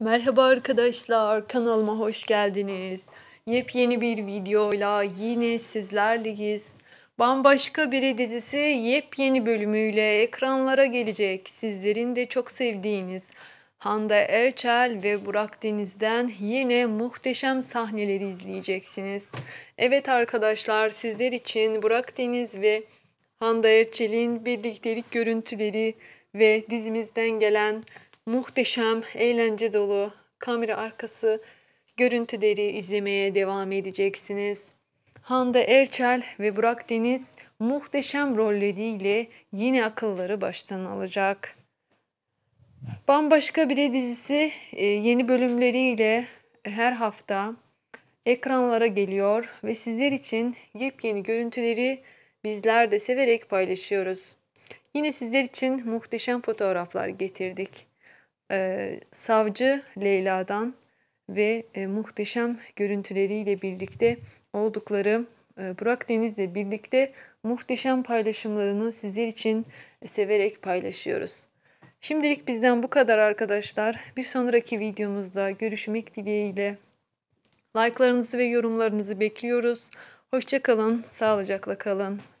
Merhaba arkadaşlar, kanalıma hoş geldiniz. Yepyeni bir videoyla yine sizlerleyiz. Bambaşka Biri dizisi yepyeni bölümüyle ekranlara gelecek. Sizlerin de çok sevdiğiniz Hande Erçel ve Burak Deniz'den yine muhteşem sahneleri izleyeceksiniz. Evet arkadaşlar, sizler için Burak Deniz ve Hande Erçel'in birliktelik görüntüleri ve dizimizden gelen muhteşem, eğlence dolu kamera arkası görüntüleri izlemeye devam edeceksiniz. Hande Erçel ve Burak Deniz muhteşem rolleriyle yine akılları baştan alacak. Bambaşka bir dizisi e, yeni bölümleriyle her hafta ekranlara geliyor ve sizler için yepyeni görüntüleri bizler de severek paylaşıyoruz. Yine sizler için muhteşem fotoğraflar getirdik e, savcı Leyla'dan ve e, muhteşem görüntüleriyle birlikte oldukları e, Burak Deniz'le birlikte muhteşem paylaşımlarını sizler için severek paylaşıyoruz. Şimdilik bizden bu kadar arkadaşlar. Bir sonraki videomuzda görüşmek dileğiyle. Like'larınızı ve yorumlarınızı bekliyoruz. Hoşçakalın, sağlıcakla kalın.